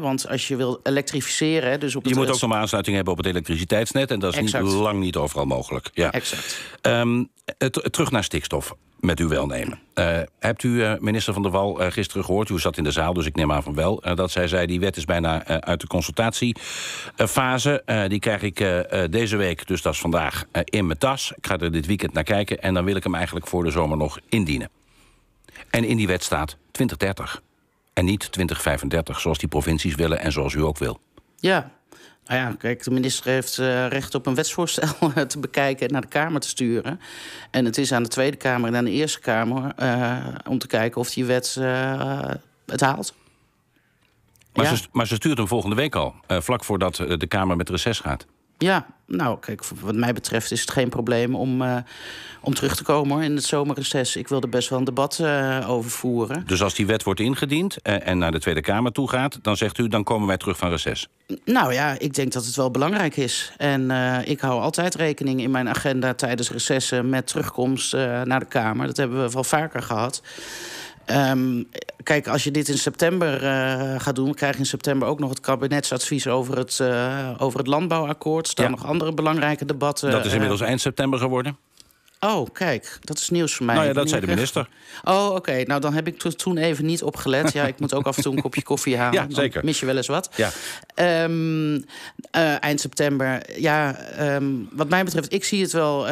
want als je wil elektrificeren... Dus op het je moet ook nog aansluiting hebben op het elektriciteitsnet... en dat is niet, lang niet overal mogelijk. Ja. Exact. Um, terug naar stikstof met uw welnemen. Uh, hebt u eh, minister Van der Wal eh, gisteren gehoord? U zat in de zaal, dus ik neem aan van wel. dat zij zei, die wet is bijna uit de consultatiefase. die krijg ik deze week, dus dat is vandaag, in mijn tas. Ik ga er dit weekend naar kijken. En dan wil ik hem eigenlijk voor de zomer nog indienen. En in die wet staat 2030. En niet 2035, zoals die provincies willen en zoals u ook wil. Ja, nou ja, kijk, de minister heeft eh, recht op een wetsvoorstel te bekijken en naar de Kamer te sturen. En het is aan de Tweede Kamer en aan de Eerste Kamer eh, om te kijken of die wet eh, het haalt. Maar, ze, maar, ze, stuurt hem volgende week al, vlak voordat de Kamer met reces gaat. Ja, nou kijk, wat mij betreft is het geen probleem om, eh, om terug te komen in het zomerreces. Ik wil er best wel een debat eh, over voeren. Dus als die wet wordt ingediend eh, en naar de Tweede Kamer toe gaat, dan zegt u dan komen wij terug van reces? Nou ja, ik denk dat het wel belangrijk is. En ik hou altijd rekening in mijn agenda tijdens recessen met terugkomst naar de Kamer. Dat hebben we wel vaker gehad. Ehm, kijk, als je dit in september eh, gaat doen, krijg je in september ook nog het kabinetsadvies over het, uh, over het landbouwakkoord. Staan nog andere belangrijke debatten. Dat is eh, inmiddels eind september geworden. Oh, kijk, dat is nieuws voor mij. Nou ja, dat zei de minister. Oh, oké. Nou, dan heb ik toen even niet opgelet. Ja, ik moet ook af en toe een kopje koffie halen. Ja, zeker. mis je wel eens wat. Ja. Ehm, eh, eind september. Ja, ehm, wat mij betreft, ik zie het wel eh,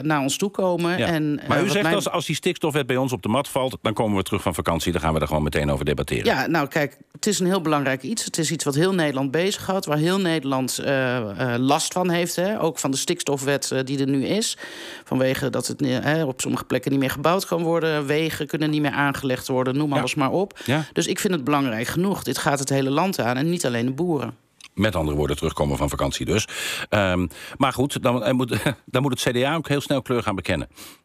naar ons toe komen. Ja. En, maar u eh, zegt, als, als die stikstofwet bij ons op de mat valt... dan komen we terug van vakantie, dan gaan we er gewoon meteen over debatteren. Ja, nou kijk, het is een heel belangrijk iets. Het is iets wat heel Nederland bezig bezighoudt, waar heel Nederland eh, eh, last van heeft. Hè? Ook van de stikstofwet eh, die er nu is. Vanwege dat het op sommige plekken niet meer gebouwd kan worden. Wegen kunnen niet meer aangelegd worden, noem alles maar op. Ja. Dus ik vind het belangrijk genoeg. Dit gaat het hele land aan en niet alleen de boeren. Met andere woorden, terugkomen van vakantie dus. Ehm, maar goed, dan moet, dan moet het CDA ook heel snel kleur gaan bekennen.